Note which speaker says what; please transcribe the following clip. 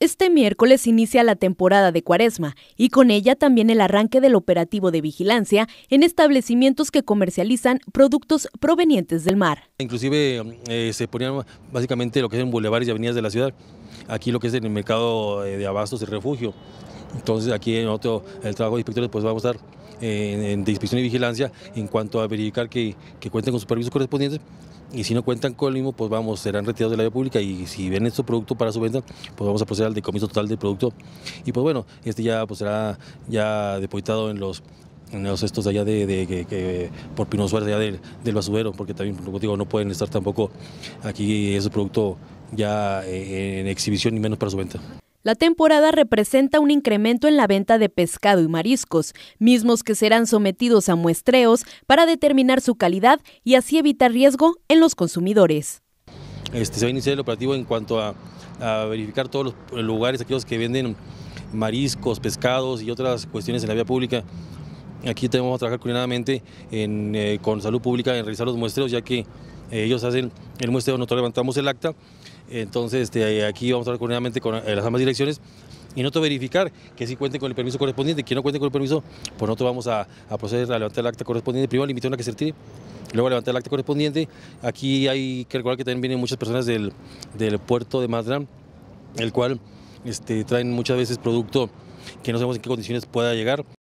Speaker 1: Este miércoles inicia la temporada de cuaresma y con ella también el arranque del operativo de vigilancia en establecimientos que comercializan productos provenientes del mar.
Speaker 2: Inclusive eh, se ponían básicamente lo que son bulevares y avenidas de la ciudad aquí lo que es en el mercado eh, de abastos y refugio. Entonces aquí otro el trabajo de inspectores, pues vamos a estar eh, en de inspección y vigilancia en cuanto a verificar que, que cuenten con sus permisos correspondientes y si no cuentan con el mismo, pues vamos, serán retirados de la vía pública y si ven su este producto para su venta, pues vamos a proceder al decomiso total del producto y pues bueno, este ya pues será ya depositado en los en los estos allá de, de, de que, por Pino Suárez allá del, del, basurero, porque también como digo, no pueden estar tampoco aquí esos producto ya eh, en exhibición y menos para su venta.
Speaker 1: La temporada representa un incremento en la venta de pescado y mariscos, mismos que serán sometidos a muestreos para determinar su calidad y así evitar riesgo en los consumidores.
Speaker 2: Este, se va a iniciar el operativo en cuanto a, verificar todos los lugares, aquellos que venden mariscos, pescados y otras cuestiones en la vía pública. Aquí tenemos que trabajar coordinadamente eh, con salud pública en realizar los muestreos, ya que ellos hacen el muestreo, nosotros levantamos el acta, entonces este, aquí vamos a hablar coordinadamente con eh, las ambas direcciones y nosotros verificar que si cuenten con el permiso correspondiente, que no cuenten con el permiso, pues nosotros vamos a, proceder a levantar el acta correspondiente, primero limitar una que se luego levantar el acta correspondiente, aquí hay que recordar que también vienen muchas personas del, puerto de Madran, el cual este, traen muchas veces producto que no sabemos en qué condiciones pueda llegar.